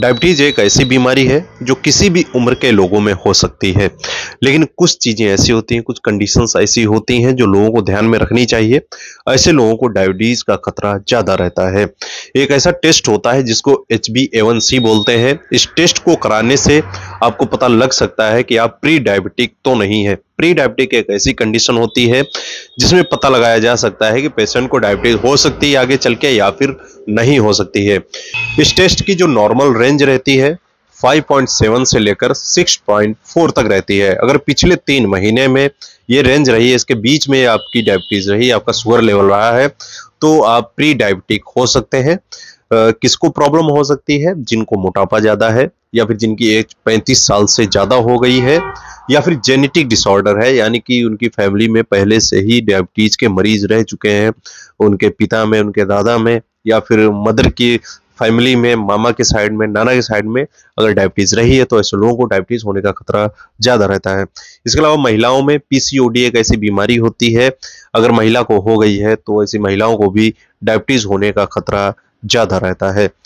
diabetes एक ऐसी बीमारी है जो किसी भी उम्र के लोगों में हो सकती है लेकिन कुछ चीज़ें ऐसी होती हैं कुछ कंडीशंस ऐसी होती हैं जो लोगों को ध्यान में रखनी चाहिए ऐसे लोगों को डायबिटीज़ का खतरा ज़्यादा रहता है एक ऐसा टेस्ट होता है जिसको एच बी बोलते हैं इस टेस्ट को कराने से आपको पता लग सकता है कि आप प्री डायबिटिक तो नहीं है प्री डायबिटिक एक ऐसी कंडीशन होती है जिसमें पता लगाया जा सकता है कि पेशेंट को डायबिटीज हो सकती है आगे चल के या फिर नहीं हो सकती है इस टेस्ट की जो नॉर्मल रेंज रहती है 5.7 से लेकर 6.4 तक रहती है अगर पिछले तीन महीने में ये रेंज रही है इसके बीच में आपकी डायबिटीज रही आपका शुगर लेवल रहा है तो आप प्री डायबिटिक हो सकते हैं किसको प्रॉब्लम हो सकती है जिनको मोटापा ज़्यादा है या फिर जिनकी एज 35 साल से ज़्यादा हो गई है या फिर जेनेटिक डिसऑर्डर है यानी कि उनकी फैमिली में पहले से ही डायबिटीज़ के मरीज रह चुके हैं उनके पिता में उनके दादा में या फिर मदर की फैमिली में मामा के साइड में नाना के साइड में अगर डायबिटीज़ रही है तो ऐसे लोगों को डायबिटीज़ होने का खतरा ज़्यादा रहता है इसके अलावा महिलाओं में पीसीओडी एक ऐसी बीमारी होती है अगर महिला को हो गई है तो ऐसी महिलाओं को भी डायबिटीज़ होने का खतरा ज़्यादा रहता है